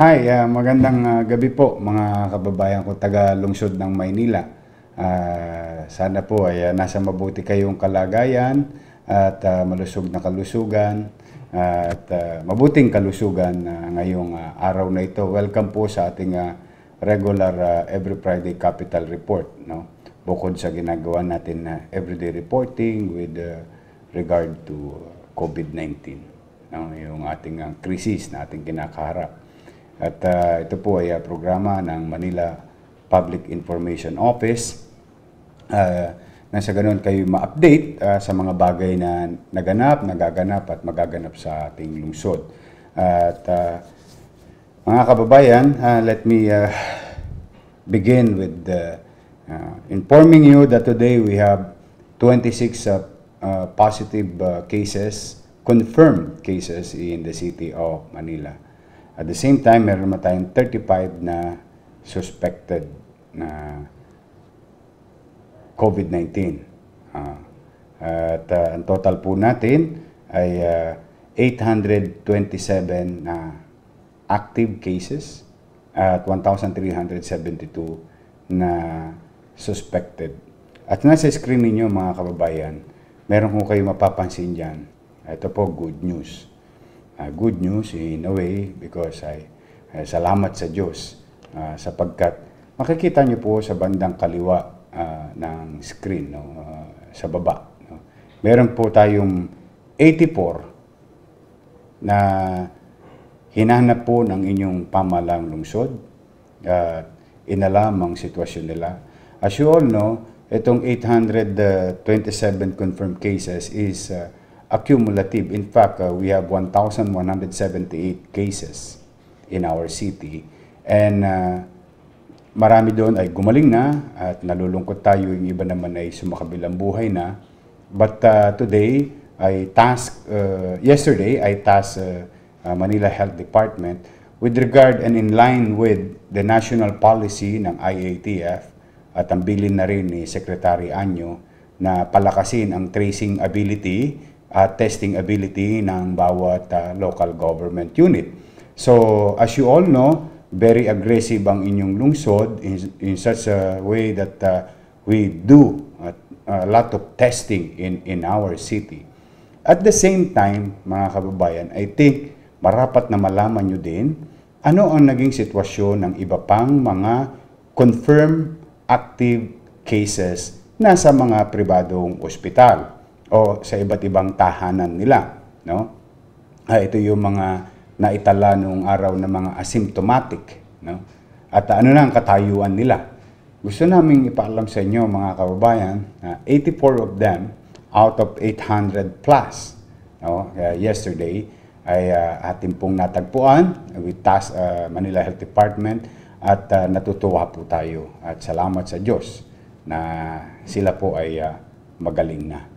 Hi, uh, magandang uh, gabi po mga kababayan ko taga lungsod ng Maynila. Uh, sana po ay uh, nasa mabuti kayong kalagayan at uh, malusog na kalusugan uh, at uh, mabuting kalusugan uh, ngayong uh, araw na ito. Welcome po sa ating uh, regular uh, every Friday capital report, no? Bukod sa ginagawa natin na uh, everyday reporting with uh, regard to COVID-19, no? yung ating uh, crisis na ating kinakaharap. At uh, ito po ay uh, programa ng Manila Public Information Office uh, ah, na sa ganun kayo ma-update uh, sa mga bagay na naganap, nagaganap at magaganap sa ating lungsod. at uh, mga kababayan, uh, let me uh, begin with uh, uh, informing you that today we have 26 uh, uh, positive uh, cases, confirmed cases in the city of Manila. At the same time, meron naman tayong 35 na suspected na COVID-19. Uh, ah, at uh, ang total po natin ay uh, ah, 827 na uh, active cases at 1,372 na suspected. At nasa screen ninyo mga kababayan, meron kung kayo mapapansin dyan. Ito po, good news uh, good news in a way because I, uh, salamat sa Diyos uh, sapagkat makikita niyo po sa bandang kaliwa uh, ng screen no, uh, sa baba. No. Meron po tayong 84 na hinahanap po ng inyong pamalang lungsod at uh, inalam ang sitwasyon nila. As you all know, itong 827 confirmed cases is uh, accumulative. In fact, uh, we have 1,178 cases in our city. And uh, marami doon ay gumaling na at nalulungkot tayo. Yung iba naman ay sumakabilang buhay na. But uh, today, I task, uh, yesterday, I task uh, uh, Manila Health Department with regard and in line with the national policy ng IATF at ang bilin na rin ni Secretary Anyo na palakasin ang tracing ability uh, testing ability ng bawat uh, local government unit. So, as you all know, very aggressive ang inyong lungsod in, in such a way that uh, we do a, uh, a lot of testing in, in our city. At the same time, mga kababayan, I think marapat na malaman nyo din ano ang naging sitwasyon ng iba pang mga confirmed active cases nasa mga pribadong ospital o sa iba't ibang tahanan nila. No? Ah, ito yung mga naitala noong araw na mga asymptomatic. No? At ano na ang katayuan nila? Gusto naming ipaalam sa inyo mga kababayan na 84 of them out of 800 plus no? Uh, yesterday ay uh, ah, ating pong natagpuan with task, uh, ah, Manila Health Department at uh, natutuwa po tayo at salamat sa Diyos na sila po ay uh, magaling na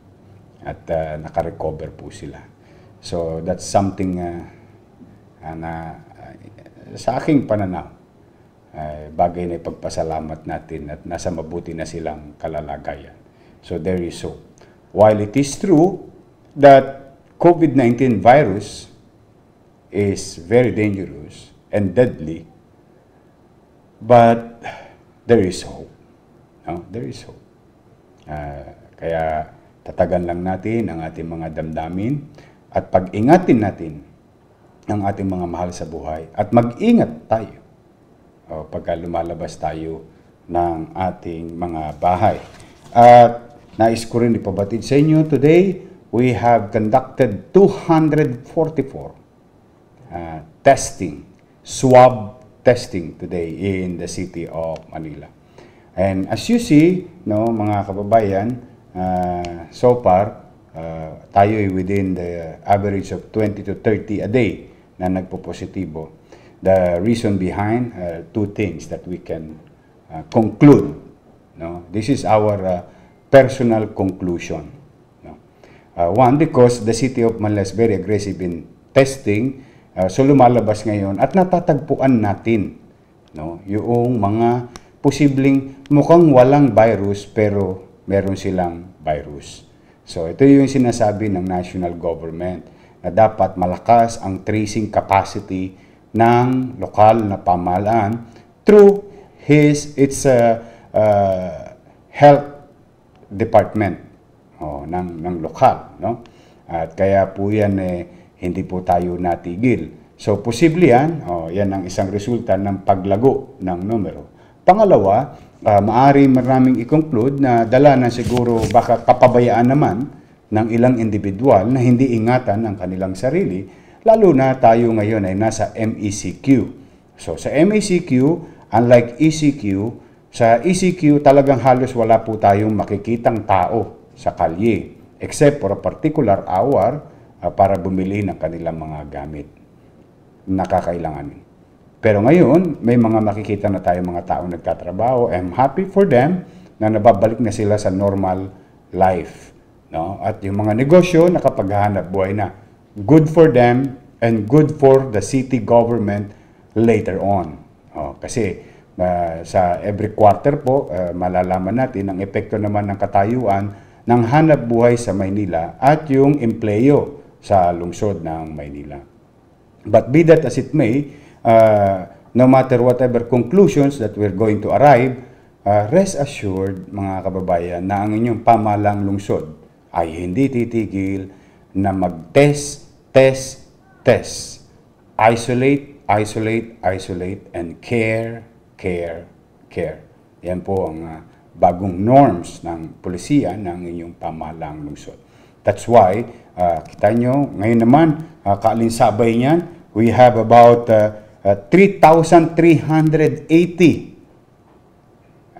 at uh, naka-recover po sila. So that's something uh, uh, na uh, sa aking pananaw, uh, bagay na ipagpasalamat natin at nasa mabuti na silang kalalagayan. So there is hope. While it is true that COVID-19 virus is very dangerous and deadly, but there is hope. No? There is hope. Uh, kaya Tatagan lang natin ang ating mga damdamin at pag-ingatin natin ang ating mga mahal sa buhay at mag-ingat tayo o, pagka lumalabas tayo ng ating mga bahay. At nais ko rin ipabatid sa inyo today, we have conducted 244 uh, ah, testing, swab testing today in the city of Manila. And as you see, no, mga kababayan, uh, so far, uh, tayo ay within the average of 20 to 30 a day na nagpo-positibo. The reason behind, uh, two things that we can uh, conclude. No? This is our uh, personal conclusion. No? Uh, one, because the city of Manila is very aggressive in testing, uh, so lumalabas ngayon at natatagpuan natin no? yung mga posibleng mukhang walang virus pero meron silang virus. So ito yung sinasabi ng national government na dapat malakas ang tracing capacity ng lokal na pamahalaan through his its uh, uh, health department oh, ng ng lokal no at kaya po yan eh, hindi po tayo natigil so posible yan oh, yan ang isang resulta ng paglago ng numero pangalawa uh, ah, maari maraming i-conclude na dala na siguro baka kapabayaan naman ng ilang individual na hindi ingatan ang kanilang sarili, lalo na tayo ngayon ay nasa MECQ. So sa MECQ, unlike ECQ, sa ECQ talagang halos wala po tayong makikitang tao sa kalye except for a particular hour uh, para bumili ng kanilang mga gamit na kakailanganin. Pero ngayon, may mga makikita na tayo mga tao nagtatrabaho. I'm happy for them na nababalik na sila sa normal life. No? At yung mga negosyo, nakapaghahanap buhay na. Good for them and good for the city government later on. Oh, kasi uh, sa every quarter po, uh, malalaman natin ang epekto naman ng katayuan ng hanap buhay sa Maynila at yung empleyo sa lungsod ng Maynila. But be that as it may, uh, no matter whatever conclusions that we're going to arrive, uh, rest assured mga kababayan na ang inyong pamalang lungsod ay hindi titigil na mag-test, test, test. Isolate, isolate, isolate, and care, care, care. Yan po ang uh, bagong norms ng polisiya ng inyong pamalang lungsod. That's why, uh, kita nyo, ngayon naman, uh, kaalinsabay niyan, we have about uh, 3,380 uh,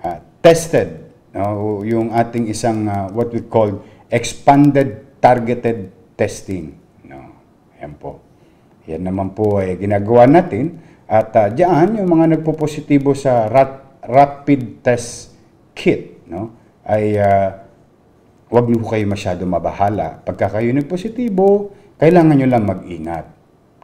uh, tested no? yung ating isang uh, what we call expanded targeted testing. No? Ayan po. Yan naman po ay ginagawa natin. At uh, diyan, yung mga nagpo-positibo sa rat, rapid test kit, no? ay uh, wag niyo kayo masyado mabahala. Pagka kayo nagpositibo, kailangan nyo lang mag-ingat.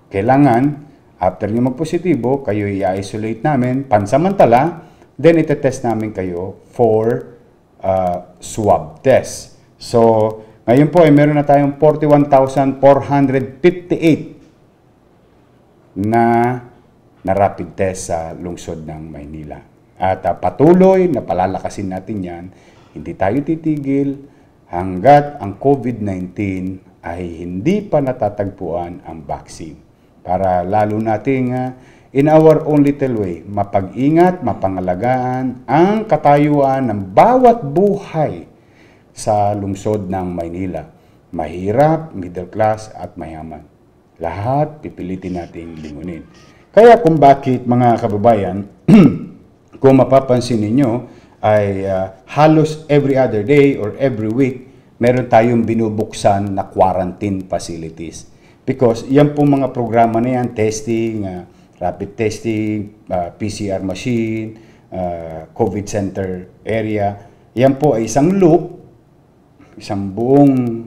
Kailangan After nyo magpositibo, kayo i-isolate namin pansamantala, then itetest namin kayo for uh, swab test. So, ngayon po ay eh, meron na tayong 41,458 na na rapid test sa lungsod ng Maynila. At uh, patuloy na palalakasin natin yan. Hindi tayo titigil hanggat ang COVID-19 ay hindi pa natatagpuan ang vaccine para lalo nating uh, in our own little way, mapag-ingat, mapangalagaan ang katayuan ng bawat buhay sa lungsod ng Maynila. Mahirap, middle class at mayaman. Lahat pipilitin nating lingunin. Kaya kung bakit mga kababayan, kung mapapansin ninyo ay uh, halos every other day or every week, meron tayong binubuksan na quarantine facilities Because yan po mga programa na yan, testing, uh, rapid testing, uh, ah, PCR machine, uh, COVID center area, yan po ay isang loop, isang buong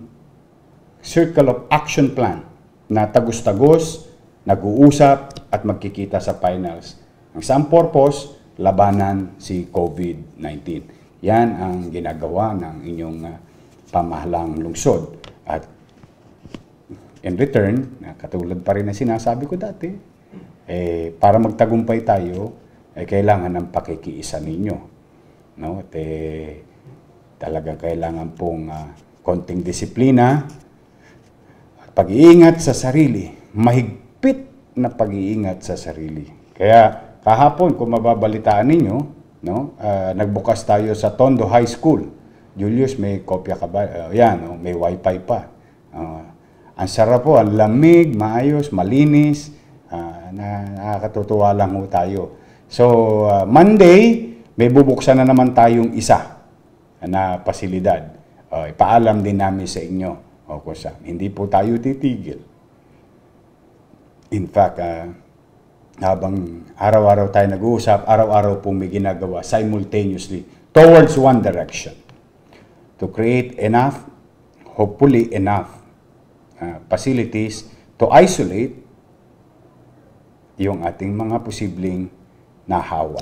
circle of action plan na tagus-tagos, nag-uusap at magkikita sa finals. Ang isang purpose, labanan si COVID-19. Yan ang ginagawa ng inyong uh, pamahalang lungsod. At in return, na katulad pa rin na sinasabi ko dati, eh, para magtagumpay tayo, eh, kailangan ng pakikiisa ninyo. No? At eh, talagang kailangan pong uh, konting disiplina at pag-iingat sa sarili. Mahigpit na pag-iingat sa sarili. Kaya kahapon, kung mababalitaan ninyo, no, uh, nagbukas tayo sa Tondo High School. Julius, may kopya ka ba? Uh, yan, no? may wifi pa. Uh, ang sarap po, ang lamig, maayos, malinis, uh, na, nakakatutuwa lang po tayo. So, uh, Monday, may bubuksan na naman tayong isa na pasilidad. Uh, ipaalam din namin sa inyo o kung saan. Hindi po tayo titigil. In fact, uh, habang araw-araw tayo nag-uusap, araw-araw po may ginagawa simultaneously towards one direction to create enough, hopefully enough, uh, facilities to isolate yung ating mga posibleng nahawa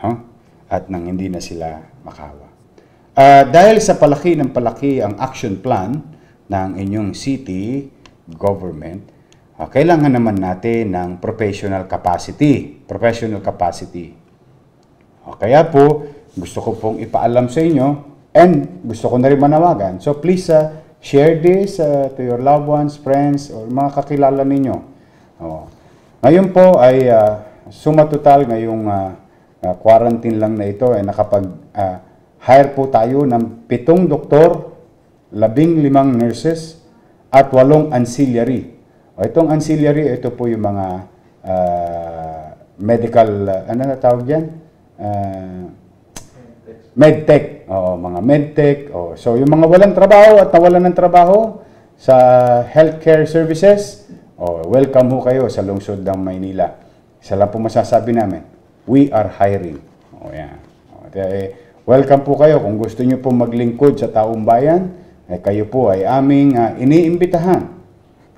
no? at nang hindi na sila makawa. Uh, ah, dahil sa palaki ng palaki ang action plan ng inyong city government, uh, kailangan naman natin ng professional capacity. Professional capacity. Uh, kaya po, gusto ko pong ipaalam sa inyo and gusto ko na rin manawagan. So please, uh, Share this uh, to your loved ones, friends, or mga kakilala ninyo. Oo. Ngayon po ay uh, sumatotal ngayong uh, uh, quarantine lang na ito ay nakapag-hire uh, po tayo ng pitong doktor, labing limang nurses, at walong ancillary. Oh, itong ancillary, ito po yung mga uh, medical, uh, ano na tawag yan? Uh, medtech. Oh, mga medtech. Oh, So, yung mga walang trabaho at nawalan ng trabaho sa healthcare services, oh, welcome ho kayo sa lungsod ng Maynila. Isa lang po masasabi namin, we are hiring. Oh, yeah. Oh, welcome po kayo kung gusto niyo po maglingkod sa taong bayan, eh, kayo po ay aming uh, iniimbitahan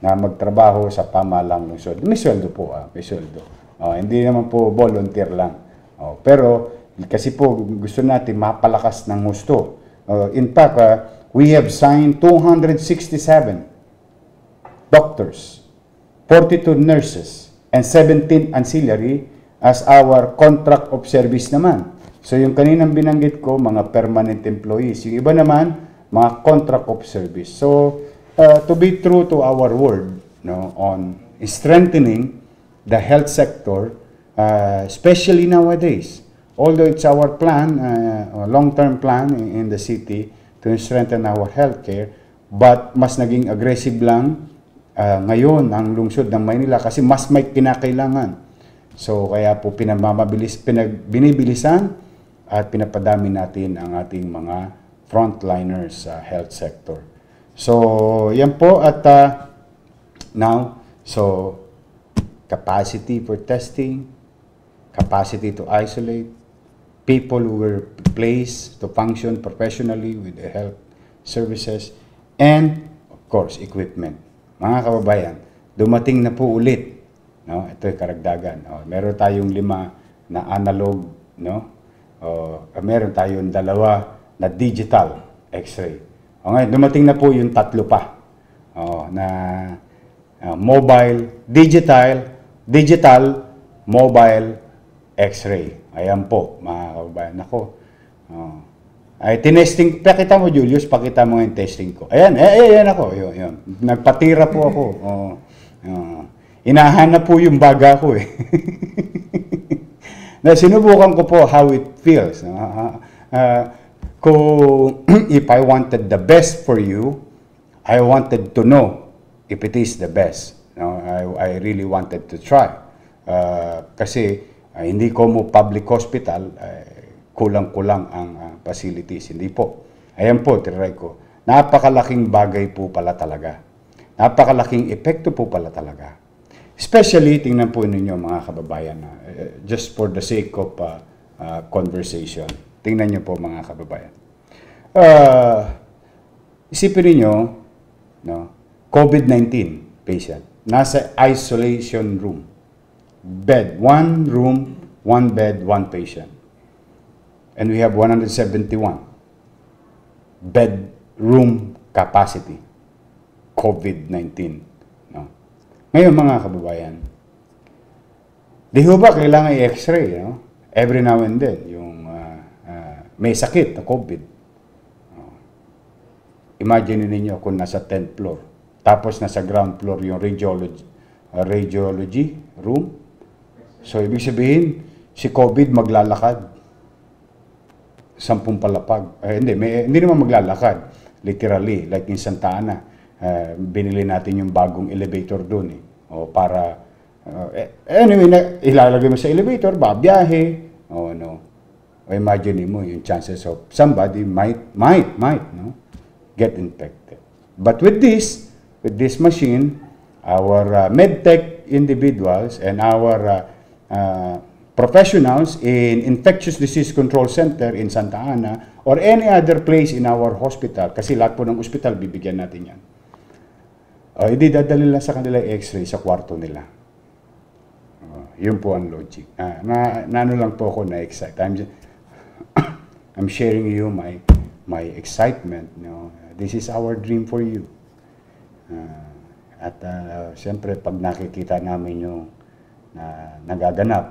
na magtrabaho sa pamalang lungsod. May sweldo po, ah, may sweldo. Oh, hindi naman po volunteer lang. Oh, pero kasi po gusto natin mapalakas ng gusto. Uh, in fact, uh, we have signed 267 doctors, 42 nurses, and 17 ancillary as our contract of service naman. So yung kaninang binanggit ko, mga permanent employees. Yung iba naman, mga contract of service. So, uh, to be true to our word no, on strengthening the health sector, uh, especially nowadays, although it's our plan, uh, uh, long-term plan in, in the city to strengthen our healthcare, but mas naging aggressive lang uh, ngayon ang lungsod ng Maynila kasi mas may kinakailangan. So kaya po pinamamabilis, pinag, binibilisan at pinapadami natin ang ating mga frontliners sa uh, health sector. So yan po at uh, now, so capacity for testing, capacity to isolate, people who were placed to function professionally with the health services, and of course, equipment. Mga kababayan, dumating na po ulit. No? Ito ay karagdagan. No? Meron tayong lima na analog. No? O, meron tayong dalawa na digital x-ray. O ngayon, dumating na po yung tatlo pa. O, na uh, mobile, digital, digital, mobile, x-ray. Ayan po, mga kababayan. Ako, oh. ay tinesting, pakita mo Julius, pakita mo yung testing ko. Ayan, eh, eh, ayan ako, yun, yun. Nagpatira po ako. oh. Oh. Inahanap po yung baga ko eh. na sinubukan ko po how it feels. Uh, uh, kung if I wanted the best for you, I wanted to know if it is the best. No, I, I really wanted to try. Uh, kasi uh, hindi como public hospital, uh, kulang-kulang ang uh, facilities. Hindi po. Ayan po, tiray ko. Napakalaking bagay po pala talaga. Napakalaking epekto po pala talaga. Especially, tingnan po ninyo mga kababayan, uh, just for the sake of uh, uh, conversation. Tingnan niyo po mga kababayan. Uh, isipin ninyo, no, COVID-19 patient, nasa isolation room bed, one room, one bed, one patient. And we have 171 bed room capacity, COVID-19. No? Ngayon mga kababayan, di ba kailangan i-x-ray, no? Every now and then, yung uh, uh, may sakit na COVID. No? Imagine ninyo kung nasa 10th floor, tapos nasa ground floor yung radiology, uh, radiology room, So, ibig sabihin, si COVID maglalakad. Sampung palapag. Eh, hindi, may, hindi naman maglalakad. Literally, like in Santa Ana. eh, binili natin yung bagong elevator doon eh. O para, uh, anyway, na, ilalagay mo sa elevator, babiyahe. O ano. O imagine mo yung chances of somebody might, might, might, no? Get infected. But with this, with this machine, our uh, medtech individuals and our uh, uh, professionals in infectious disease control center in Santa Ana or any other place in our hospital kasi lahat po ng hospital bibigyan natin yan. O, oh, hindi dadali lang sa kanila x-ray sa kwarto nila. Uh, yun po ang logic. Ah, na, na ano lang po ako na-excite. I'm, I'm sharing you my my excitement. You know? This is our dream for you. Uh, at uh, siyempre, pag nakikita namin yung na nagaganap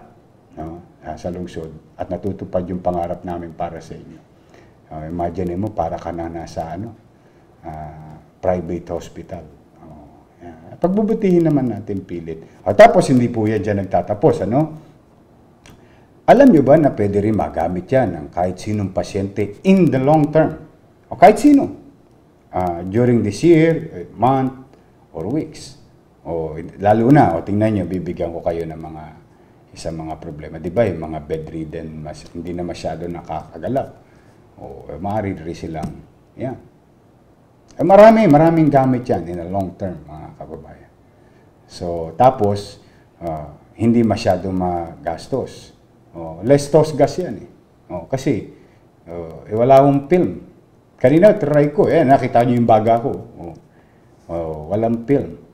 no, ah, sa lungsod at natutupad yung pangarap namin para sa inyo. Uh, imagine mo, para ka na nasa ano, uh, private hospital. Oh, Pagbubutihin naman natin pilit. At tapos hindi po yan dyan nagtatapos. Ano? Alam nyo ba na pwede rin magamit yan ng kahit sinong pasyente in the long term? O kahit sino. Uh, during this year, eh, month, or weeks. O lalo na, o tingnan nyo, bibigyan ko kayo ng mga isa mga problema. Di ba yung mga bedridden, mas, hindi na masyado nakakagalaw. O eh, maaririri silang, yan. Eh, marami, maraming gamit yan in a long term, mga kababayan. So, tapos, uh, hindi masyado magastos. O, less tos gas yan eh. O, kasi, uh, eh, wala akong film. Kanina, try ko. Eh, nakita niyo yung baga ko. O, o, walang film.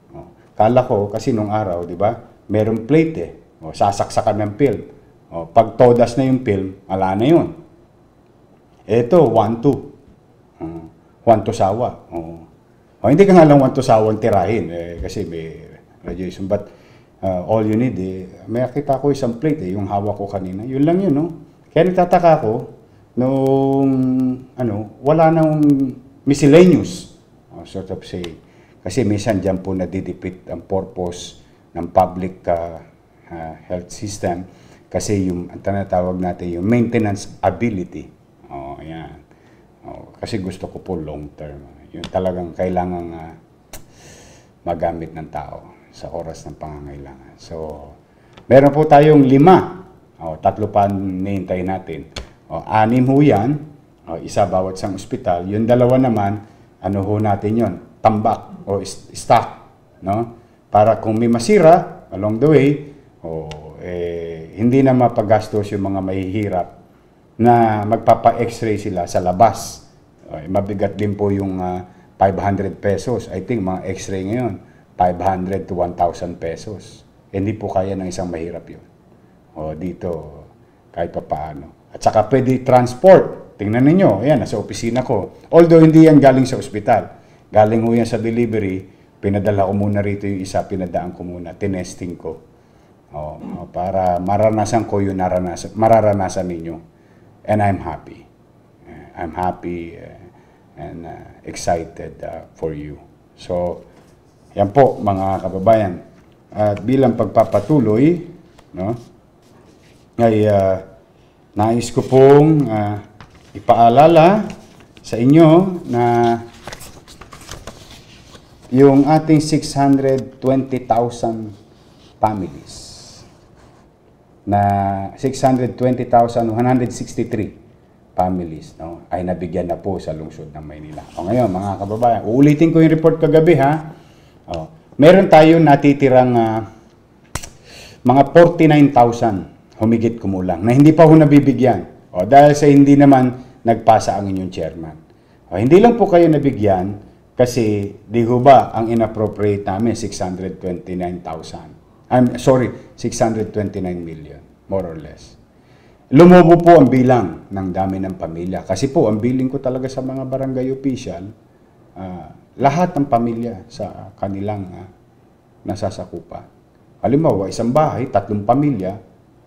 Kala ko, kasi nung araw, di ba, merong plate eh. O, sasaksakan ng film. O, pag todas na yung film, ala na yun. Ito, 1-2. Uh, 1-2 sawa. O, o, hindi ka nga lang 1-2 sawang tirahin eh, kasi may radiation. But uh, all you need, eh, may nakita ko isang plate eh, yung hawak ko kanina. Yun lang yun, no? Kaya nagtataka ako, nung, ano, wala nang miscellaneous, or sort of say, kasi minsan dyan po nadidipit ang purpose ng public uh, uh, health system kasi yung ang tinatawag natin yung maintenance ability. Oh, ayan. Oh, kasi gusto ko po long term. Yung talagang kailangan uh, magamit ng tao sa oras ng pangangailangan. So, meron po tayong lima. Oh, tatlo pa nihintay natin. Oh, anim ho yan. Oh, isa bawat isang ospital. Yung dalawa naman, ano ho natin yon Tambak o stock, no? Para kung may masira along the way, o eh, hindi na mapagastos yung mga mahihirap na magpapa-x-ray sila sa labas. Okay, mabigat din po yung uh, ah, 500 pesos. I think mga x-ray ngayon, 500 to 1,000 pesos. Eh, hindi po kaya ng isang mahirap yun. O dito, kahit pa paano. At saka pwede transport. Tingnan ninyo, ayan, nasa opisina ko. Although hindi yan galing sa ospital. Galing ho yan sa delivery, pinadala ko muna rito yung isa, pinadaan ko muna, tinesting ko. O, oh, o, oh, para maranasan ko yung naranasan, mararanasan ninyo. And I'm happy. Eh, I'm happy eh, and uh, excited uh, for you. So, yan po mga kababayan. At bilang pagpapatuloy, no, ay uh, nais ko pong uh, ipaalala sa inyo na yung ating 620,000 families na 620,163 families no, ay nabigyan na po sa lungsod ng Maynila. O ngayon mga kababayan, uulitin ko yung report kagabi ha. O, meron tayo natitirang uh, mga 49,000 humigit kumulang na hindi pa ho nabibigyan. O, dahil sa hindi naman nagpasa ang inyong chairman. O, hindi lang po kayo nabigyan, kasi, di ko ba, ang inappropriate namin, 629,000. I'm sorry, 629 million, more or less. Lumobo po ang bilang ng dami ng pamilya. Kasi po, ang billing ko talaga sa mga barangay official, uh, lahat ng pamilya sa kanilang uh, nasasakupan. Halimbawa, isang bahay, tatlong pamilya,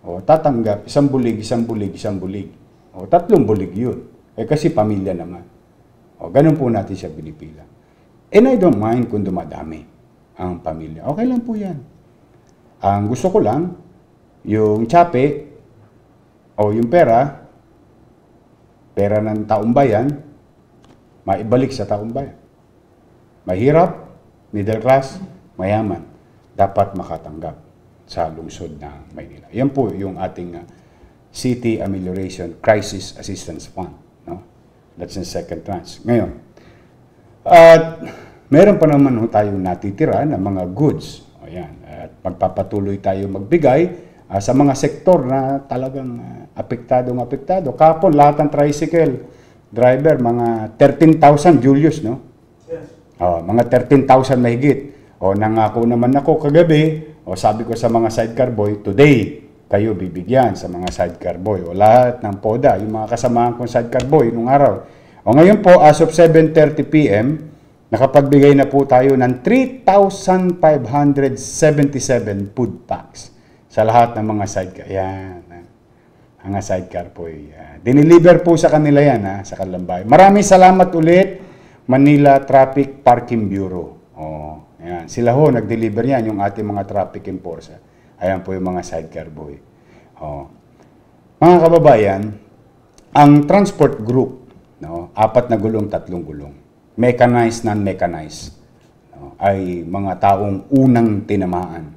o tatanggap isang bulig, isang bulig, isang bulig. O tatlong bulig yun. Eh kasi pamilya naman. O ganun po natin siya binibilang. And I don't mind kung dumadami ang pamilya. Okay lang po yan. Ang gusto ko lang, yung chape o yung pera, pera ng taong bayan, maibalik sa taong bayan. Mahirap, middle class, mayaman, dapat makatanggap sa lungsod ng Maynila. Yan po yung ating ah, City Amelioration Crisis Assistance Fund. No? That's in second tranche. Ngayon, at meron pa naman ho tayong natitira na mga goods. O yan. At pagpapatuloy tayo magbigay uh, sa mga sektor na talagang uh, ah, apektadong apektado. Kapon, lahat ng tricycle driver, mga 13,000, Julius, no? Yes. O, mga 13,000 mahigit. O nangako naman ako kagabi, o sabi ko sa mga sidecar boy, today, kayo bibigyan sa mga sidecar boy. O lahat ng poda, yung mga kasamahan kong sidecar boy nung araw, o ngayon po, as of 7.30pm, nakapagbigay na po tayo ng 3,577 food packs sa lahat ng mga sidecar. Yan. Ah. Ang sidecar po. Ah, Dineliver po sa kanila yan, ha, ah, sa Kalambay. Maraming salamat ulit, Manila Traffic Parking Bureau. Oh, yan. Sila ho, nag-deliver yan, yung ating mga traffic enforcer. Ayan po yung mga sidecar boy. Oh. Mga kababayan, ang transport group no? apat na gulong, tatlong gulong. Mechanized, non-mechanized no? ay mga taong unang tinamaan.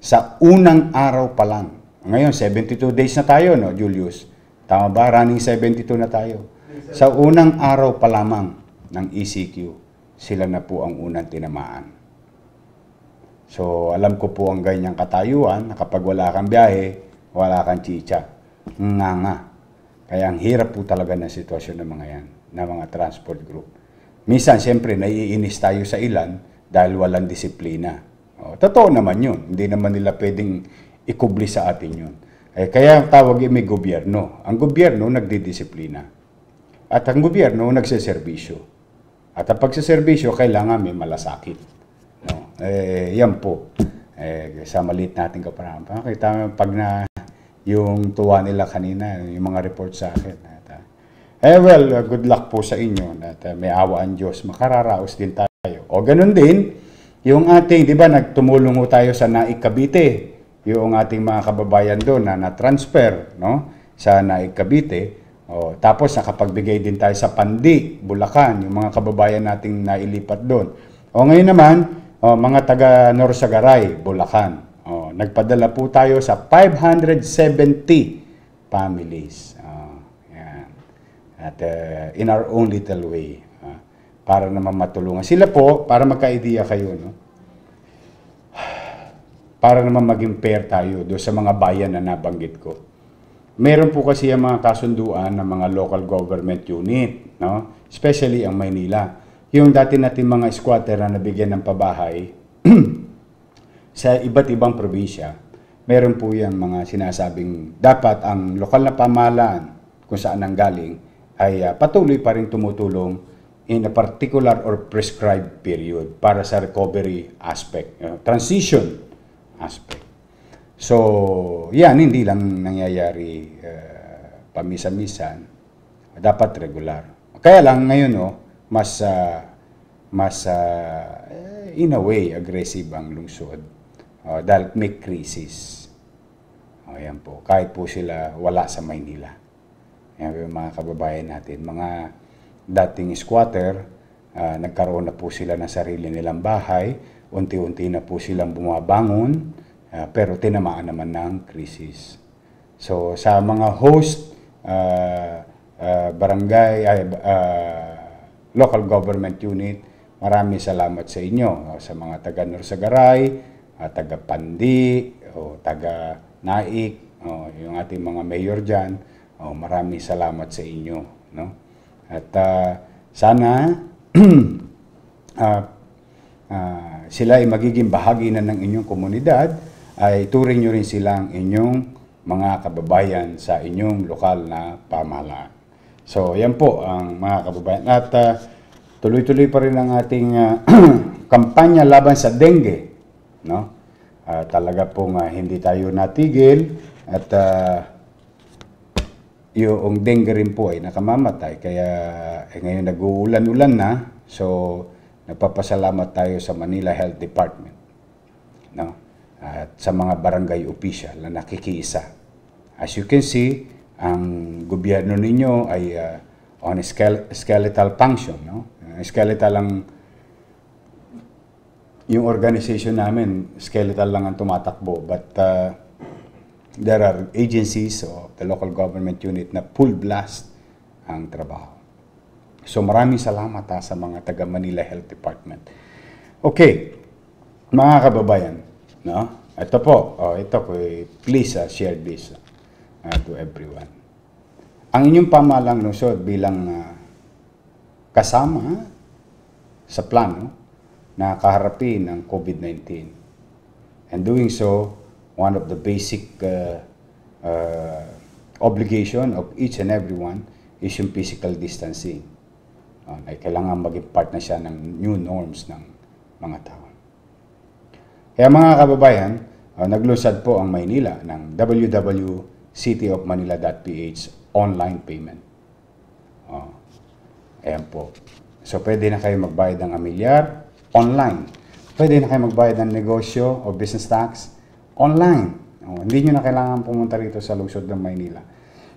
Sa unang araw pa lang. Ngayon, 72 days na tayo, no, Julius? Tama ba? Running 72 na tayo. Sa unang araw pa lamang ng ECQ, sila na po ang unang tinamaan. So, alam ko po ang ganyang katayuan na kapag wala kang biyahe, wala kang chicha. Nga nga. Kaya ang hirap po talaga ng sitwasyon ng mga yan, ng mga transport group. Minsan, siyempre, naiinis tayo sa ilan dahil walang disiplina. O, totoo naman yun. Hindi naman nila pwedeng ikubli sa atin yun. Eh, kaya ang tawag yun may gobyerno. Ang gobyerno nagdidisiplina. At ang gobyerno nagseservisyo. At ang pagseservisyo, kailangan may malasakit. No? Eh, yan po. Eh, sa maliit natin kaparaan. Pakita pag na yung tuwa nila kanina, yung mga report sa akin. At, uh, eh well, uh, good luck po sa inyo. At uh, may awa ang Diyos, makararaos din tayo. O ganun din, yung ating, di ba, nagtumulong tayo sa naikabite, yung ating mga kababayan doon na na-transfer no, sa naikabite. O, tapos nakapagbigay din tayo sa Pandi, Bulacan, yung mga kababayan nating nailipat doon. O ngayon naman, o, mga taga Norsagaray, Bulacan nagpadala po tayo sa 570 families. Uh, yan. At uh, in our own little way. Uh, para naman matulungan. Sila po, para magka-idea kayo, no? Para naman maging fair tayo do sa mga bayan na nabanggit ko. Meron po kasi ang mga kasunduan ng mga local government unit, no? especially ang Maynila. Yung dati natin mga squatter na nabigyan ng pabahay, sa iba't ibang probinsya, meron po yan mga sinasabing dapat ang lokal na pamahalaan kung saan ang galing ay uh, patuloy pa rin tumutulong in a particular or prescribed period para sa recovery aspect, uh, transition aspect. So, yan, hindi lang nangyayari uh, ah, pamisa-misan. Dapat regular. Kaya lang ngayon, no, oh, mas, uh, mas uh, in a way, aggressive ang lungsod uh, dahil may crisis. O, oh, ayan po. Kahit po sila wala sa Maynila. Ayan po yung mga kababayan natin. Mga dating squatter, uh, nagkaroon na po sila ng sarili nilang bahay. Unti-unti na po silang bumabangon, uh, pero tinamaan naman ng crisis. So sa mga host, uh, uh, barangay, ay, uh, local government unit, maraming salamat sa inyo, uh, sa mga taga Norsagaray, uh, taga Pandi o taga Naik o yung ating mga mayor diyan. O maraming salamat sa inyo, no? At uh, sana uh, uh, sila ay magiging bahagi na ng inyong komunidad ay ituring nyo rin silang inyong mga kababayan sa inyong lokal na pamahalaan. So, yan po ang mga kababayan. At uh, tuloy-tuloy pa rin ang ating uh, kampanya laban sa dengue no? Uh, talaga pong uh, hindi tayo natigil at uh, yung dengue rin po ay nakamamatay. Kaya eh, ngayon nag-uulan-ulan na, so nagpapasalamat tayo sa Manila Health Department. No? At sa mga barangay official na nakikiisa. As you can see, ang gobyerno ninyo ay uh, on skeletal function. No? Skeletal ang yung organization namin, skeletal lang ang tumatakbo. But uh, there are agencies o the local government unit na full blast ang trabaho. So maraming salamat ha, ah, sa mga taga Manila Health Department. Okay, mga kababayan, no? Ito po, oh, ito po, eh, please uh, share this uh, to everyone. Ang inyong pamalang lungsod bilang uh, kasama sa plano na kaharapin ang COVID-19. And doing so, one of the basic uh, uh, obligation of each and everyone is yung physical distancing. Uh, ay kailangan maging part na siya ng new norms ng mga tao. Kaya mga kababayan, uh, naglusad po ang Maynila ng www.cityofmanila.ph online payment. Uh, ayan po. So pwede na kayo magbayad ng amilyar, online. Pwede na kayo magbayad ng negosyo o business tax online. O, oh, hindi nyo na kailangan pumunta rito sa lungsod ng Maynila.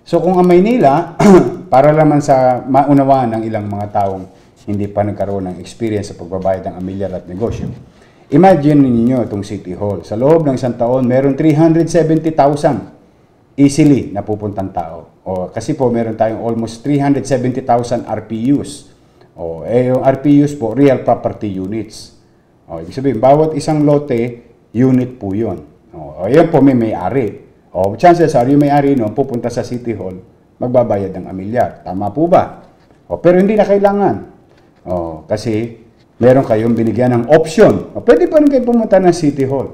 So kung ang Maynila, para laman sa maunawaan ng ilang mga taong hindi pa nagkaroon ng experience sa pagbabayad ng amilyar at negosyo, imagine ninyo itong City Hall. Sa loob ng isang taon, meron 370,000 easily na pupuntang tao. O, kasi po meron tayong almost 370,000 RPUs o, oh, eh, yung RPUs po, real property units. O, oh, ibig sabihin, bawat isang lote, unit po yun. O, oh, yan po may may-ari. O, chances are, yung may-ari no, pupunta sa City Hall, magbabayad ng amilyar. Tama po ba? O, pero hindi na kailangan. O, kasi meron kayong binigyan ng option. O, pwede pa rin kayo pumunta ng City Hall.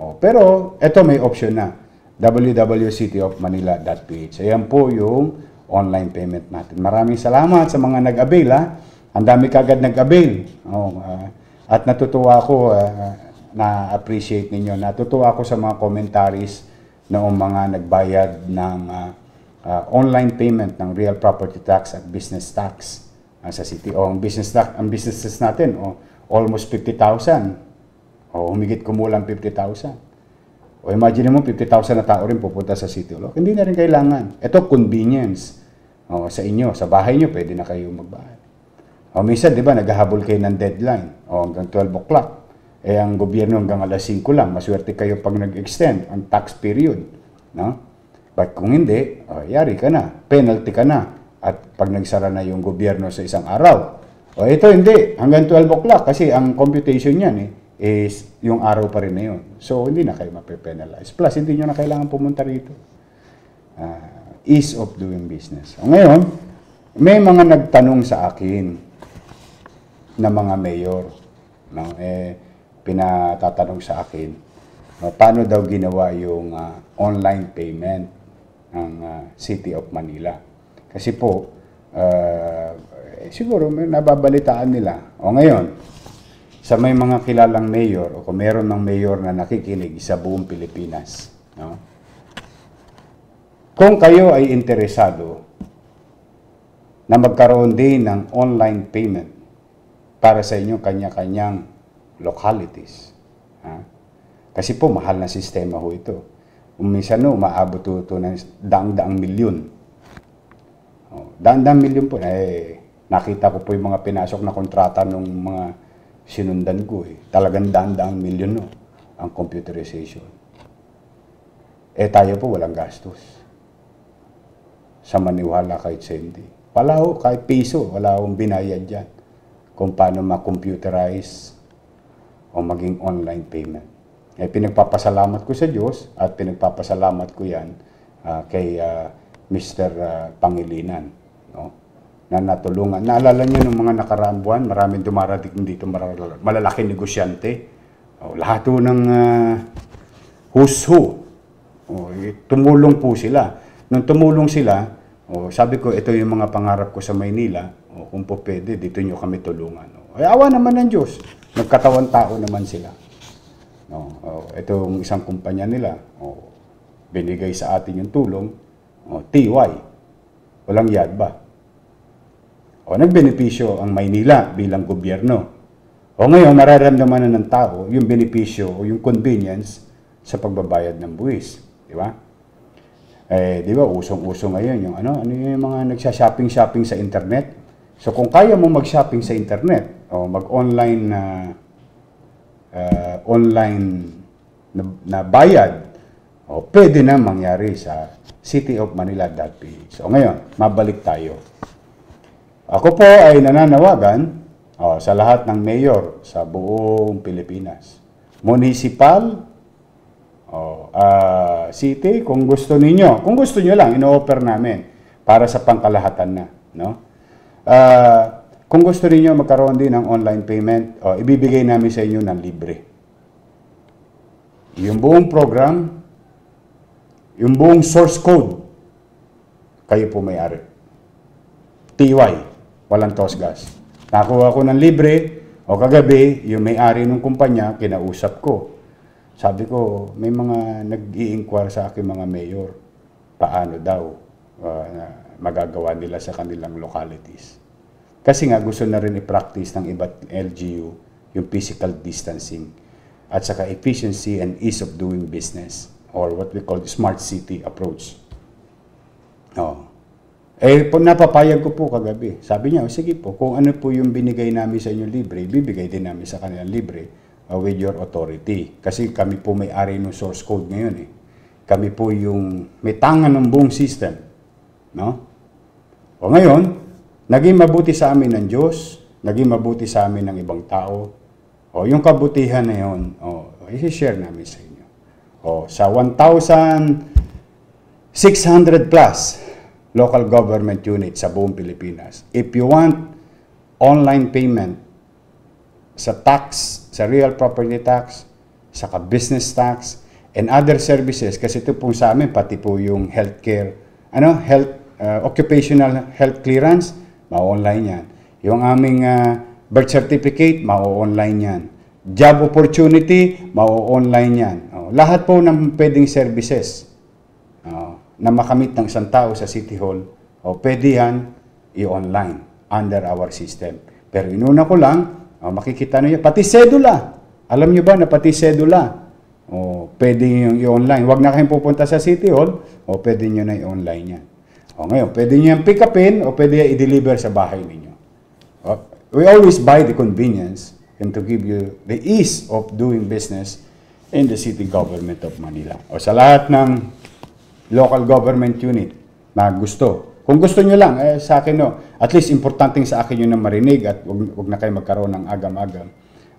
O, pero, eto may option na. www.cityofmanila.ph Ayan po yung online payment natin. Maraming salamat sa mga nag-avail ha. Ang dami kagad nag-avail. Oh, uh, at natutuwa ako uh, na-appreciate ninyo. Natutuwa ako sa mga commentaries ng mga nagbayad ng uh, uh, online payment ng real property tax at business tax uh, sa city. O, oh, ang business tax, ang businesses natin, oh, almost 50,000. O, oh, humigit kumulang 50,000. O imagine mo, 50,000 na tao rin pupunta sa City Hall. Hindi na rin kailangan. Ito, convenience. O, sa inyo, sa bahay nyo, pwede na kayo magbahay. O minsan, di ba, naghahabol kayo ng deadline. O hanggang 12 o'clock. Eh, ang gobyerno hanggang alas 5 lang. Maswerte kayo pag nag-extend ang tax period. No? But kung hindi, o, yari ka na. Penalty ka na. At pag nagsara na yung gobyerno sa isang araw. O ito, hindi. Hanggang 12 o'clock. Kasi ang computation yan eh is yung araw pa rin na yun. So, hindi na kayo mape-penalize. Plus, hindi nyo na kailangan pumunta rito. Uh, ease of doing business. O ngayon, may mga nagtanong sa akin na mga mayor. No? Eh, pinatatanong sa akin, no, paano daw ginawa yung uh, online payment ng uh, City of Manila? Kasi po, uh, eh, siguro may nababalitaan nila. O ngayon, sa may mga kilalang mayor o kung meron ng mayor na nakikinig sa buong Pilipinas. No? Kung kayo ay interesado na magkaroon din ng online payment para sa inyong kanya-kanyang localities. Ha? Kasi po, mahal na sistema ho ito. Uminsan no, maabot ito ng daang-daang milyon. O, oh, daang-daang milyon po. Eh, nakita ko po yung mga pinasok na kontrata ng mga sinundan ko eh. Talagang daan-daang milyon no, ang computerization. Eh tayo po walang gastos. Sa maniwala kahit sa hindi. Wala ho, kahit piso, wala akong binayad dyan kung paano ma-computerize o maging online payment. Eh, pinagpapasalamat ko sa Diyos at pinagpapasalamat ko yan uh, kay uh, ah, Mr. Uh, ah, Pangilinan na natulungan. Naalala niyo nung mga nakaraang buwan, maraming dumarating dito malalaki negosyante. O, oh, lahat po ng uh, who's O, tumulong po sila. Nung tumulong sila, o, oh, sabi ko, ito yung mga pangarap ko sa Maynila. O, oh, kung po pwede, dito niyo kami tulungan. O, ay, eh, awa naman ng Diyos. Nagkatawan tao naman sila. No, oh, itong isang kumpanya nila, oh, binigay sa atin yung tulong, oh, TY. Walang yad ba? o nagbenepisyo ang Maynila bilang gobyerno. O ngayon, mararamdaman na ng tao yung benepisyo o yung convenience sa pagbabayad ng buwis. Di ba? Eh, di ba, usong-uso ngayon yung ano, ano yung mga nagsha-shopping-shopping sa internet. So kung kaya mo mag-shopping sa internet o mag-online na uh, uh, online na, na bayad, o pwede na mangyari sa cityofmanila.ph. So ngayon, mabalik tayo ako po ay nananawagan oh, sa lahat ng mayor sa buong Pilipinas. Municipal, oh, uh, city, kung gusto ninyo. Kung gusto nyo lang, ino-offer namin para sa pangkalahatan na. No? Uh, kung gusto niyo magkaroon din ng online payment, oh, ibibigay namin sa inyo ng libre. Yung buong program, yung buong source code, kayo po may-ari. TY. Walang toss gas. Nakuha ko ng libre o kagabi, yung may-ari ng kumpanya, kinausap ko. Sabi ko, may mga nag-i-inquire sa akin mga mayor, paano daw uh, magagawa nila sa kanilang localities. Kasi nga gusto na rin i-practice ng iba't LGU yung physical distancing at saka efficiency and ease of doing business or what we call the smart city approach. Oh. Eh, po, napapayag ko po kagabi. Sabi niya, sige po, kung ano po yung binigay namin sa inyo libre, bibigay din namin sa kanila libre uh, with your authority. Kasi kami po may-ari ng source code ngayon eh. Kami po yung may tanga ng buong system. No? O ngayon, naging mabuti sa amin ng Diyos, naging mabuti sa amin ng ibang tao. O yung kabutihan na yun, o, i-share namin sa inyo. O, sa 1,600 plus, local government unit sa buong Pilipinas. If you want online payment sa tax, sa real property tax, sa business tax, and other services, kasi ito po sa amin, pati po yung healthcare, ano, health, uh, occupational health clearance, ma-online yan. Yung aming uh, birth certificate, ma-online yan. Job opportunity, ma-online yan. O, oh, lahat po ng pwedeng services na makamit ng isang tao sa City Hall, o pwede yan i-online under our system. Pero inuna ko lang, o, ah, makikita nyo, pati sedula. Alam nyo ba na pati sedula, o, pwede nyo i-online. Huwag na kayong pupunta sa City Hall, o pwede nyo na i-online yan. O ngayon, pwede nyo yung pick upin o pwede i-deliver sa bahay ninyo. O, we always buy the convenience and to give you the ease of doing business in the city government of Manila. O sa lahat ng local government unit na gusto. Kung gusto nyo lang, eh, sa akin no, at least importante sa akin yun na marinig at wag, wag na kayo magkaroon ng agam-agam.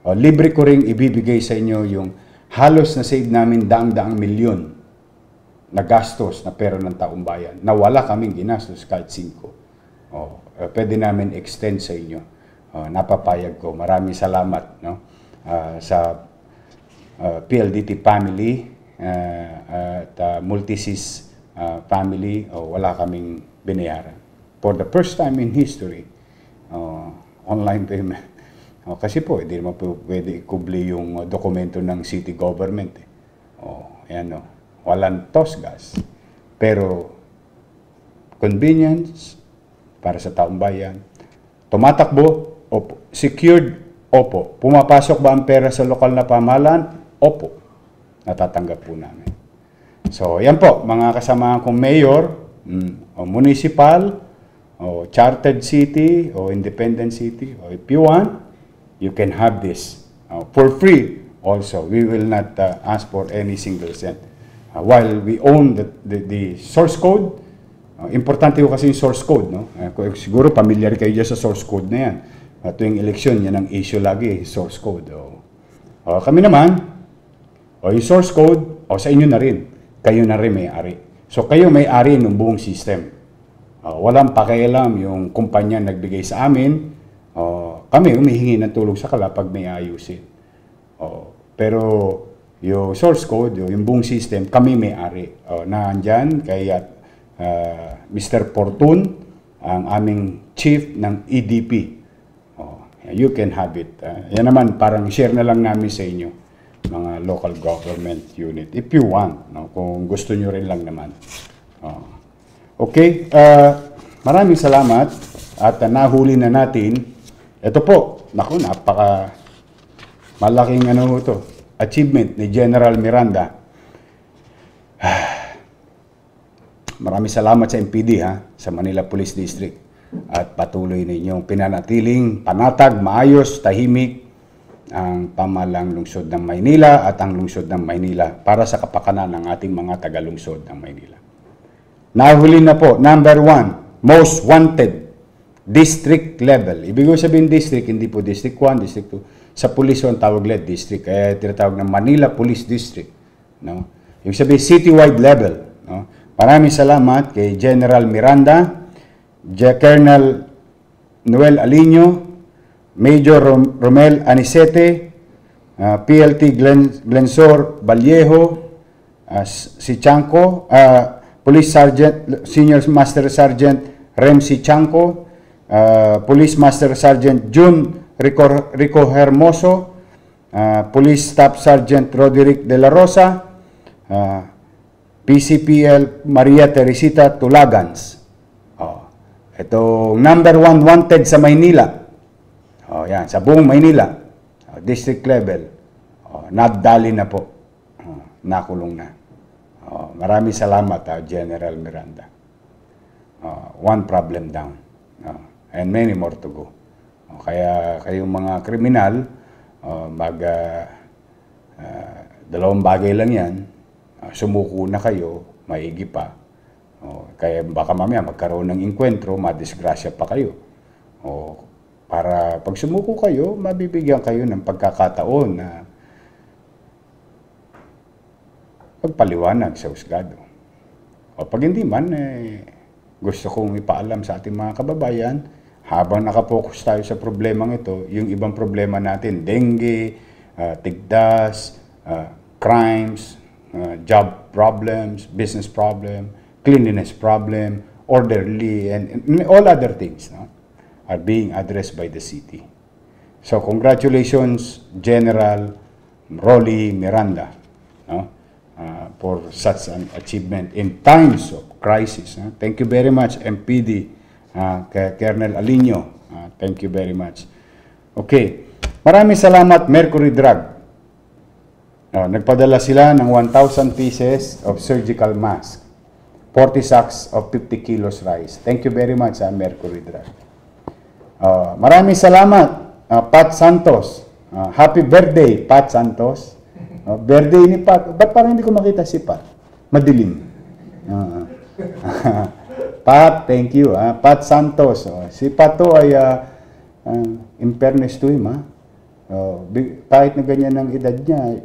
O, libre ko ring ibibigay sa inyo yung halos na save namin daang-daang milyon na gastos na pera ng taong bayan na wala kaming ginastos kahit 5. O, eh, pwede namin extend sa inyo. O, napapayag ko. Maraming salamat no? Uh, sa uh, ah, PLDT family uh, at uh, Multisis uh, family, oh, wala kaming binayaran. For the first time in history, uh, online payment. Oh, kasi po, hindi naman po pwede ikubli yung uh, dokumento ng city government. Eh. Oh, ayan o. Oh. Walang TOSGAS. Pero convenience para sa taong bayan. Tumatakbo? Opo. Secured? Opo. Pumapasok ba ang pera sa lokal na pamahalaan? Opo natatanggap po namin. So, yan po, mga kasama kong mayor, mm, o municipal, o chartered city, o independent city, or if you want, you can have this uh, for free also. We will not uh, ask for any single cent. Uh, while we own the, the, the source code, uh, importante ko kasi yung source code. No? Uh, siguro familiar kayo dyan sa source code na yan. Uh, tuwing eleksyon, yan ang issue lagi, source code. Oh. Uh, kami naman, o yung source code, o sa inyo na rin. Kayo na rin may-ari. So kayo may-ari ng buong system. O, walang pakialam yung kumpanya nagbigay sa amin. O, kami humihingi ng tulong sa kala pag may ayusin. O, pero yung source code, yung buong system, kami may-ari. O, na andyan kay uh, ah, Mr. Fortune, ang aming chief ng EDP. Oh, you can have it. Uh, yan naman, parang share na lang namin sa inyo mga local government unit if you want no kung gusto niyo rin lang naman oh. okay uh, maraming salamat at uh, nahuli na natin ito po nako napaka malaking ano ito achievement ni General Miranda maraming salamat sa MPD ha sa Manila Police District at patuloy ninyong pinanatiling panatag maayos tahimik ang pamalang lungsod ng Maynila at ang lungsod ng Maynila para sa kapakanan ng ating mga tagalungsod ng Maynila. Nahuli na po, number one, most wanted, district level. Ibig sabihin district, hindi po district 1, district 2. Sa police ang tawag led district, kaya tinatawag ng Manila Police District. No? Ibig sabihin citywide level. No? Maraming salamat kay General Miranda, Colonel Noel Alino, Major Rom Romel Anisete, uh, ah, PLT Glen Glensor Vallejo, uh, ah, si Chanco, uh, ah, Police Sergeant, Senior Master Sergeant Remsi Chanco, uh, Police Master Sergeant Jun Rico, Rico Hermoso, uh, Police Staff Sergeant Roderick De La Rosa, uh, PCPL Maria Teresita Tulagans. Oh, ito number one wanted sa Maynila o oh, yan, sa buong Maynila, o, oh, district level, o, oh, nadali na po. O, nakulong na. O, marami salamat, o, ah, General Miranda. O, one problem down. O, and many more to go. O, kaya kayong mga kriminal, o, mag, uh, uh, dalawang bagay lang yan, uh, sumuko na kayo, maigi pa. O, kaya baka mamaya magkaroon ng inkwentro, madisgrasya pa kayo. O, para pag sumuko kayo, mabibigyan kayo ng pagkakataon na pagpaliwanag sa husgado. O pag hindi man, eh, gusto kong ipaalam sa ating mga kababayan, habang nakapokus tayo sa problemang ito, yung ibang problema natin, dengue, uh, tigdas, uh, crimes, uh, job problems, business problem, cleanliness problem, orderly, and, and all other things. No? are being addressed by the city. So congratulations, General Rolly Miranda, no? uh, for such an achievement in times of crisis. Uh. Thank you very much, MPD, uh, ah, Colonel Alino. Uh, ah, thank you very much. Okay. Maraming salamat, Mercury Drug. Uh, nagpadala sila ng 1,000 pieces of surgical mask, 40 sacks of 50 kilos rice. Thank you very much, uh, Mercury Drug. Uh, maraming salamat, uh, Pat Santos. Uh, happy birthday, Pat Santos. Uh, birthday ni Pat. Ba't parang hindi ko makita si Pat? Madilim. Uh, Pat, thank you. Uh, Pat Santos. Uh, si Pat to ay, uh, uh, in fairness to him, eh, ha? Uh, kahit na ganyan ang edad niya,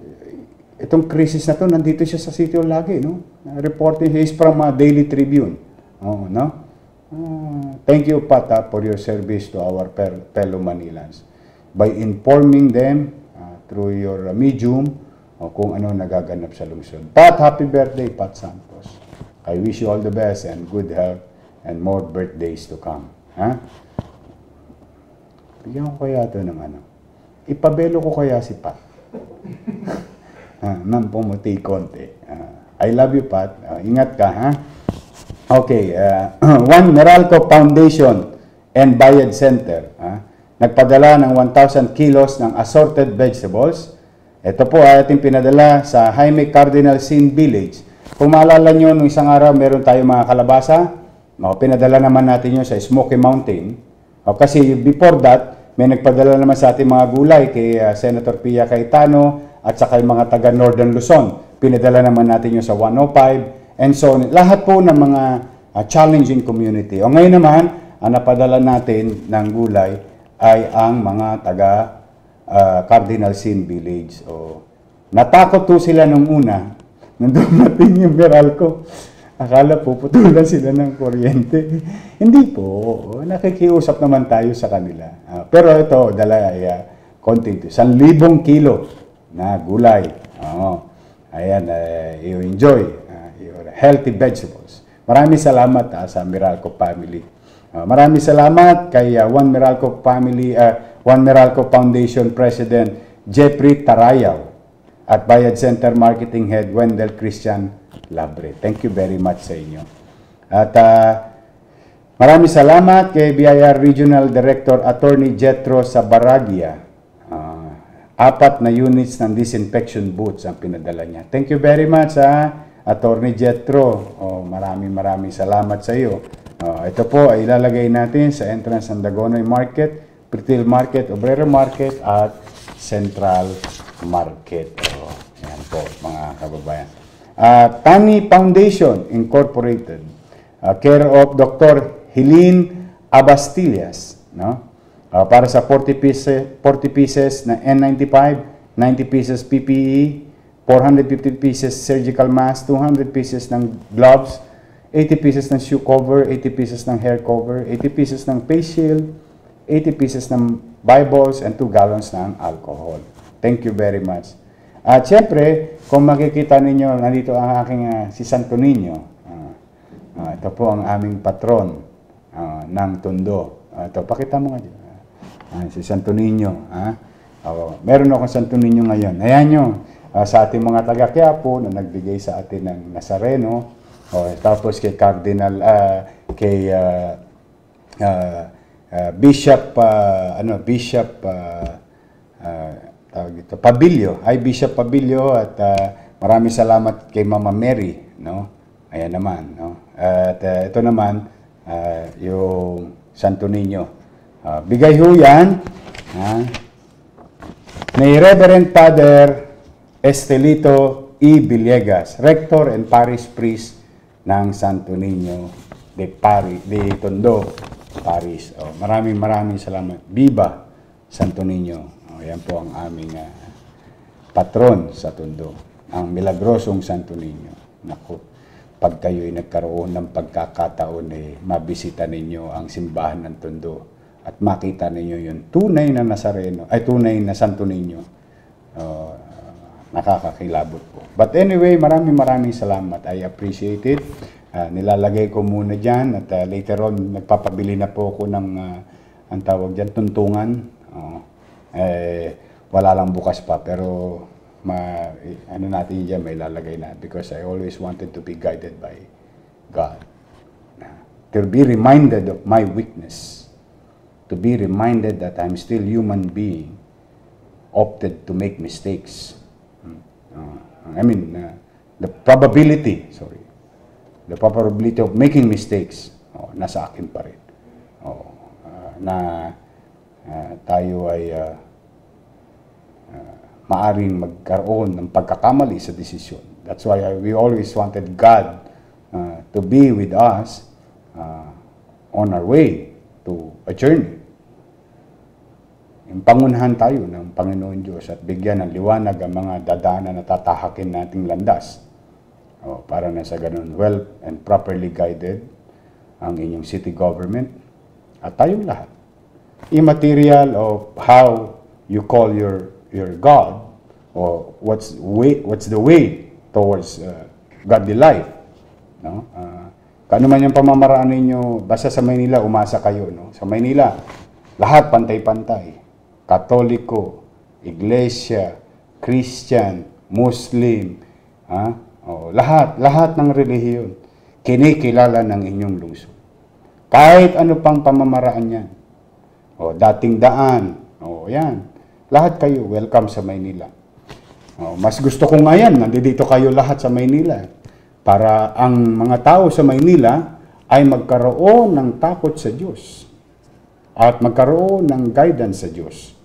itong crisis na to, nandito siya sa City Hall lagi, no? Reporting, he from uh, Daily Tribune. Oh, no? Mm. Thank you, Pata, for your service to our fellow Manilans. By informing them uh, through your uh, medium uh, kung ano nagaganap sa lungsod. Pat, happy birthday, Pat Santos. I wish you all the best and good health and more birthdays to come. Ha? Bigyan ko kaya ito ng ano. Ipabelo ko kaya si Pat. ah, Ma'am, pumuti konti. Ah, I love you, Pat. Ah, ingat ka, ha? Okay, uh, one Meralco Foundation and Bayad Center. Uh, nagpadala ng 1,000 kilos ng assorted vegetables. Ito po ay ating pinadala sa Jaime Cardinal Sin Village. Kung maalala nyo, nung isang araw meron tayong mga kalabasa, no, pinadala naman natin yun sa Smoky Mountain. O, kasi before that, may nagpadala naman sa ating mga gulay kay uh, Senator Pia Cayetano at saka yung mga taga Northern Luzon. Pinadala naman natin yun sa 105, and so on. Lahat po ng mga uh, challenging community. O ngayon naman, ang napadala natin ng gulay ay ang mga taga uh, Cardinal Sin Village. O, natakot po sila nung una, nung natin yung Meralco. Akala po putulan sila ng kuryente. Hindi po. Nakikiusap naman tayo sa kanila. Uh, pero ito, dala ay uh, konting, libong kilo na gulay. Oo. Ayan, uh, you enjoy healthy vegetables. Maraming salamat uh, sa Meralco family. Uh, maraming salamat kay uh, ah, Juan Meralco family, uh, Juan Meralco Foundation President Jeffrey Tarayaw at Bayad Center Marketing Head Wendell Christian Labre. Thank you very much sa inyo. At uh, maraming salamat kay BIR Regional Director Attorney Jetro Sabaragia apat na units ng disinfection boots ang pinadala niya. Thank you very much. Ha? Attorney Jetro, oh, maraming maraming salamat sa iyo. Uh, ito po ay ilalagay natin sa entrance ng Dagonoy Market, Pritil Market, Obrero Market at Central Market. Oh, yan po mga kababayan. Uh, Tani Foundation Incorporated, uh, care of Dr. Helene Abastillas, no? Uh, para sa 40 pieces, 40 pieces na N95, 90 pieces PPE, 450 pieces surgical mask, 200 pieces ng gloves, 80 pieces ng shoe cover, 80 pieces ng hair cover, 80 pieces ng face shield, 80 pieces ng Bibles, and 2 gallons ng alcohol. Thank you very much. At syempre, kung makikita ninyo, nandito ang aking uh, si Santo Niño. Uh, uh, ito po ang aming patron uh, ng Tondo. Uh, ito, pakita mo nga dyan. Uh, si Santo Niño. Uh, oh, meron akong Santo Niño ngayon. Ayan nyo uh, sa ating mga taga Quiapo na nagbigay sa atin ng Nazareno, o, tapos kay Cardinal, uh, kay uh, uh, uh, Bishop, uh, ano, Bishop, uh, uh, tawag ito, Pabilio, ay Bishop Pabilio at uh, maraming salamat kay Mama Mary, no? Ayan naman, no? At uh, ito naman, uh, yung Santo Niño. Uh, bigay ho yan, ha? Uh, ni Reverend Father Estelito E. Villegas, Rector and Parish Priest ng Santo Niño de, Pari, de Tondo Parish. Oh, maraming maraming salamat. Biba Santo Niño. Oh, yan po ang aming uh, patron sa Tondo. Ang milagrosong Santo Niño. Naku, pag kayo'y nagkaroon ng pagkakataon, eh, mabisita ninyo ang simbahan ng Tondo at makita ninyo yung tunay na Nazareno, ay tunay na Santo Niño. Oh, nakakakilabot po. But anyway, maraming maraming salamat. I appreciate it. Uh, nilalagay ko muna dyan at uh, later on nagpapabili na po ako ng uh, ang tawag dyan, tuntungan. Uh, eh, wala lang bukas pa pero ma, eh, ano natin dyan, may lalagay na because I always wanted to be guided by God. to be reminded of my weakness. To be reminded that I'm still human being opted to make mistakes. Uh, I mean, uh, the probability, sorry, the probability of making mistakes, oh, nasa akin pa rin. Oh, uh, na uh, tayo ay uh, uh, maaring magkaroon ng pagkakamali sa desisyon. That's why I, we always wanted God uh, to be with us uh, on our way to a journey. Pangunahan tayo ng Panginoon Diyos at bigyan ng liwanag ang mga dadaanan na tatahakin nating landas. O, para na sa ganun, well and properly guided ang inyong city government at tayong lahat. Immaterial of how you call your your God or what's way what's the way towards uh, godly life no uh, kano man yung pamamaraan ninyo basta sa Maynila umasa kayo no sa Maynila lahat pantay-pantay Katoliko, Iglesia, Christian, Muslim, ha? O, lahat, lahat ng relihiyon, kinikilala ng inyong lungsod. Kahit ano pang pamamaraan yan. O, dating daan, o, yan. Lahat kayo, welcome sa Maynila. O, mas gusto ko nga nandito kayo lahat sa Maynila. Para ang mga tao sa Maynila ay magkaroon ng takot sa Diyos at magkaroon ng guidance sa Diyos.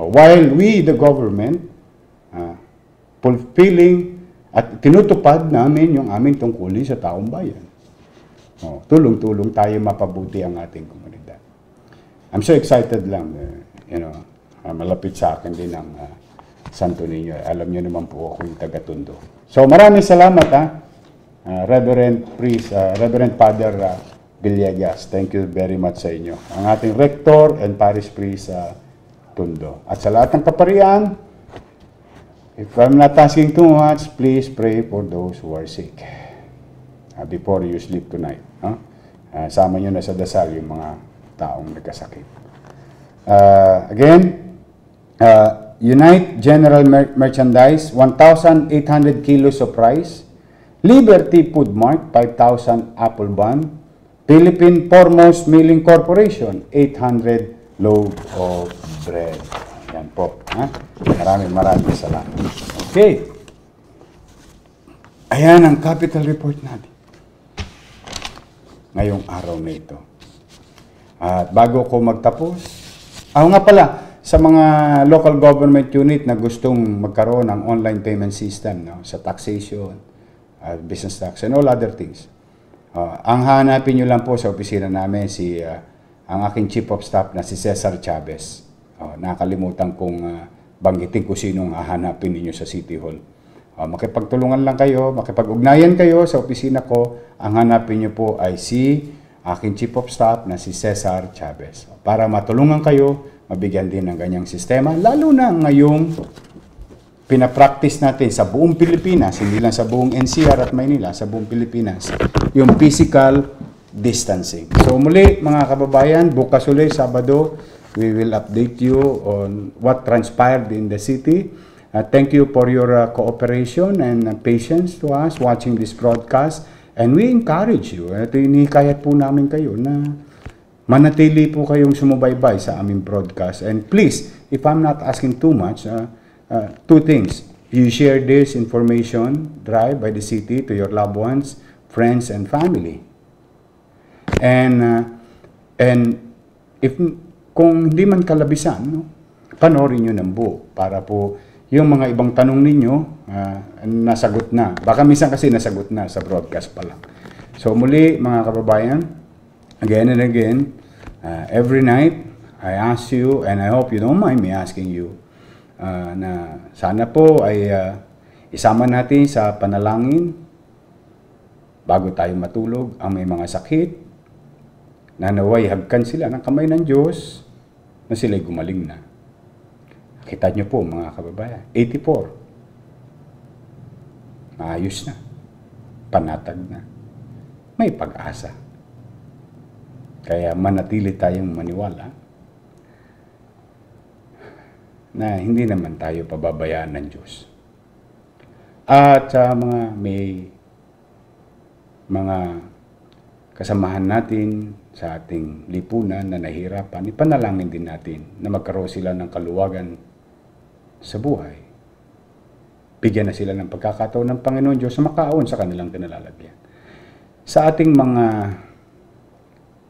Uh, while we, the government, uh, fulfilling at tinutupad namin yung aming tungkulin sa taong bayan. Oh, tulong-tulong tayo mapabuti ang ating komunidad. I'm so excited lang, uh, you know, uh, malapit sa akin din ang uh, Santo Niño. Alam niyo naman po ako yung taga-tundo. So maraming salamat ha, uh, Reverend Priest, uh, Reverend Father uh, Villegas. Thank you very much sa inyo. Ang ating Rector and Parish Priest uh, tundo. At sa lahat ng paparian, if I'm not asking too much, please pray for those who are sick uh, before you sleep tonight. No? Uh, sama nyo na sa dasal yung mga taong nagkasakit. Uh, again, uh, Unite General Mer- Merchandise, 1,800 kilos of rice. Liberty Food Mart, 5,000 apple bun. Philippine Foremost Milling Corporation, 800 loaf of bread. Yan po. Ha? Maraming maraming salamat. Okay. Ayan ang capital report natin. Ngayong araw na ito. At bago ko magtapos, ah nga pala, sa mga local government unit na gustong magkaroon ng online payment system no, sa taxation, uh, business tax, and all other things. Uh, ang hanapin nyo lang po sa opisina namin si uh, ang aking chief of staff na si Cesar Chavez. Oh, nakalimutan kong uh, banggitin ko sinong hahanapin ninyo sa City Hall. Oh, makipagtulungan lang kayo, makipag-ugnayan kayo sa opisina ko. Ang hanapin niyo po ay si aking chief of staff na si Cesar Chavez. Para matulungan kayo, mabigyan din ng ganyang sistema, lalo na ngayong pinapractice natin sa buong Pilipinas, hindi lang sa buong NCR at Maynila, sa buong Pilipinas, yung physical distancing. So muli mga kababayan, bukas ulit Sabado, we will update you on what transpired in the city. Uh, thank you for your uh, cooperation and uh, patience to us watching this broadcast. And we encourage you, ito inihikayat po namin kayo na manatili po kayong sumubaybay sa aming broadcast. And please, if I'm not asking too much, uh, uh, two things. You share this information drive by the city to your loved ones, friends, and family. And, uh, and if, kung hindi man kalabisan, no, panoorin niyo ng buo para po yung mga ibang tanong ninyo uh, nasagot na. Baka minsan kasi nasagot na sa broadcast pa lang. So muli mga kababayan, again and again, uh, every night, I ask you, and I hope you don't mind me asking you, uh, na sana po ay uh, isama natin sa panalangin bago tayo matulog ang may mga sakit, na naway habkan sila ng kamay ng Diyos na sila'y gumaling na. Kita niyo po mga kababayan, 84. Maayos na. Panatag na. May pag-asa. Kaya manatili tayong maniwala na hindi naman tayo pababayaan ng Diyos. At sa mga may mga kasamahan natin sa ating lipunan na nahihirapan, ipanalangin din natin na magkaroon sila ng kaluwagan sa buhay. Bigyan na sila ng pagkakataon ng Panginoon Diyos na makaon sa kanilang kinalalagyan. Sa ating mga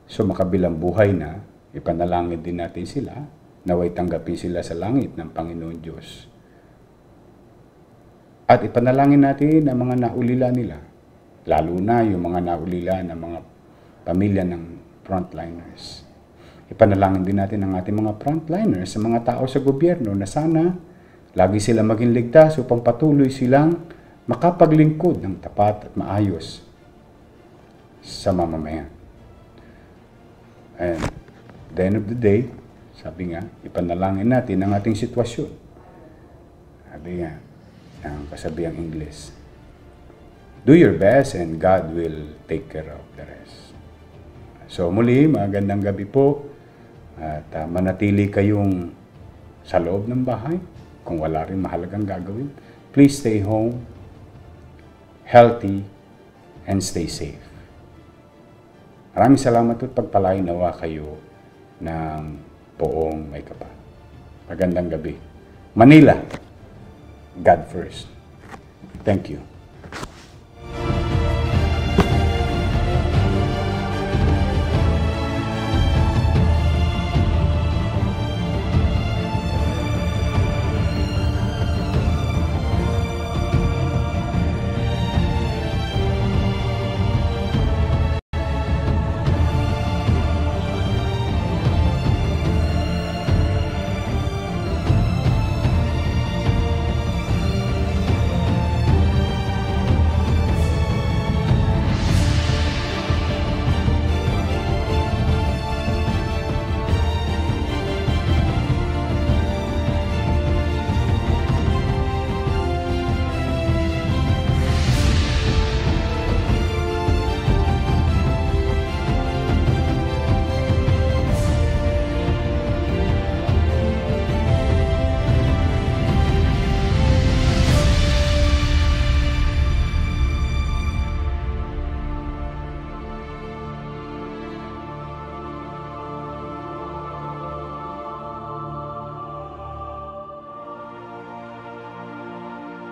sumakabilang buhay na, ipanalangin din natin sila, naway tanggapin sila sa langit ng Panginoon Diyos. At ipanalangin natin ang mga naulila nila, lalo na yung mga naulila ng mga pamilya ng frontliners. Ipanalangin din natin ang ating mga frontliners sa mga tao sa gobyerno na sana lagi sila maging ligtas upang patuloy silang makapaglingkod ng tapat at maayos sa mamamayan. And at the end of the day, sabi nga, ipanalangin natin ang ating sitwasyon. Sabi nga, ang kasabiang English. Do your best and God will take care of the rest. So muli, magandang gabi po at uh, manatili kayong sa loob ng bahay kung wala rin mahalagang gagawin. Please stay home, healthy, and stay safe. Maraming salamat at pagpalain nawa kayo ng poong may kapal. Magandang gabi. Manila, God first. Thank you.